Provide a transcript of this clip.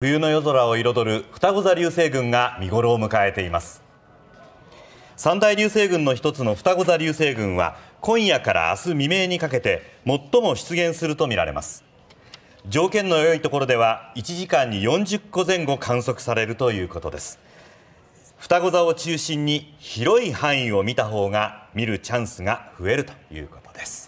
冬の夜空を彩る双子座流星群が見ごろを迎えています三大流星群の一つの双子座流星群は今夜から明日未明にかけて最も出現するとみられます条件の良いところでは1時間に40個前後観測されるということです双子座を中心に広い範囲を見た方が見るチャンスが増えるということです